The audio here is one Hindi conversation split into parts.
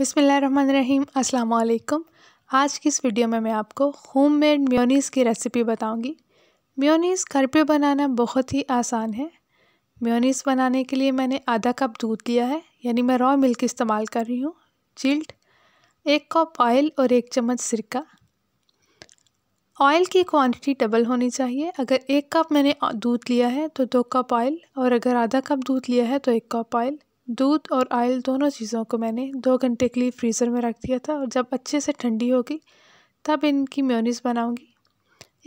बिसमीम् अल्लाम आज की इस वीडियो में मैं आपको होम मेड म्योनीस की रेसिपी बताऊंगी म्योनीस घर पे बनाना बहुत ही आसान है म्योनीस बनाने के लिए मैंने आधा कप दूध लिया है यानी मैं रॉ मिल्क इस्तेमाल कर रही हूँ चिल्ट एक कप ऑयल और एक चम्मच सिरका ऑयल की क्वांटिटी डबल होनी चाहिए अगर एक कप मैंने दूध लिया है तो दो कप ऑयल और अगर आधा कप दूध लिया है तो एक कप ऑयल दूध और आयल दोनों चीज़ों को मैंने दो घंटे के लिए फ्रीज़र में रख दिया था और जब अच्छे से ठंडी होगी तब इनकी म्योनीस बनाऊंगी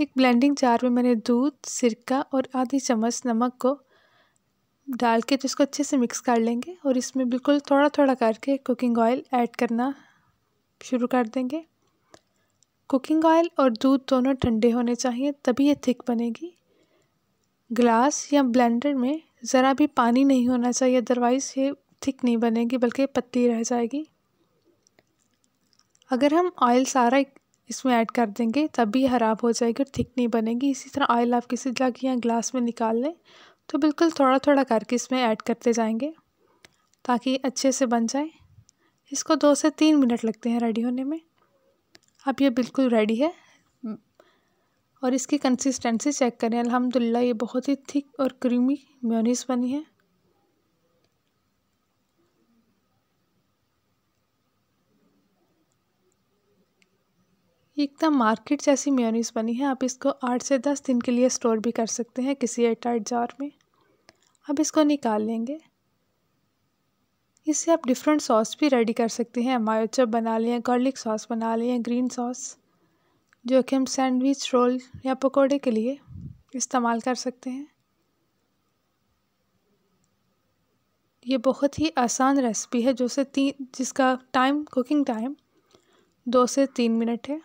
एक ब्लेंडिंग जार में मैंने दूध सिरका और आधी चम्मच नमक को डाल के जिसको अच्छे से मिक्स कर लेंगे और इसमें बिल्कुल थोड़ा थोड़ा करके कुकिंग ऑयल ऐड करना शुरू कर देंगे कुकिंग ऑयल और दूध दोनों ठंडे होने चाहिए तभी ये थिक बनेगी ग्लास या ब्लेंडर में ज़रा भी पानी नहीं होना चाहिए अदरवाइज़ ये थिक नहीं बनेगी बल्कि पतली रह जाएगी अगर हम ऑयल सारा इसमें ऐड कर देंगे तब भी ख़राब हो जाएगी और थिक नहीं बनेगी इसी तरह ऑयल आप किसी जगह या ग्लास में निकाल लें तो बिल्कुल थोड़ा थोड़ा करके इसमें ऐड करते जाएंगे ताकि अच्छे से बन जाए इसको दो से तीन मिनट लगते हैं रेडी होने में अब ये बिल्कुल रेडी है और इसकी कंसिस्टेंसी चेक करें अल्हम्दुलिल्लाह ये बहुत ही थिक और क्रीमी म्योनीस बनी है एकदम मार्केट जैसी म्योनीस बनी है आप इसको आठ से दस दिन के लिए स्टोर भी कर सकते हैं किसी एयरटाइट जार में अब इसको निकाल लेंगे इससे आप डिफरेंट सॉस भी रेडी कर सकते हैं मायोचप बना लें गार्लिक सॉस बना लें ग्रीन सॉस जो कि हम सैंडविच रोल या पकोड़े के लिए इस्तेमाल कर सकते हैं ये बहुत ही आसान रेसिपी है जो से तीन जिसका टाइम कुकिंग टाइम दो से तीन मिनट है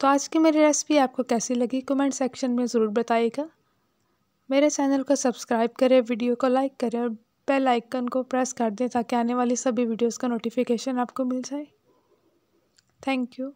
तो आज की मेरी रेसिपी आपको कैसी लगी कमेंट सेक्शन में ज़रूर बताइएगा मेरे चैनल को सब्सक्राइब करें वीडियो को लाइक करें और बेल आइकन को प्रेस कर दें ताकि आने वाली सभी वीडियोस का नोटिफिकेशन आपको मिल जाए थैंक यू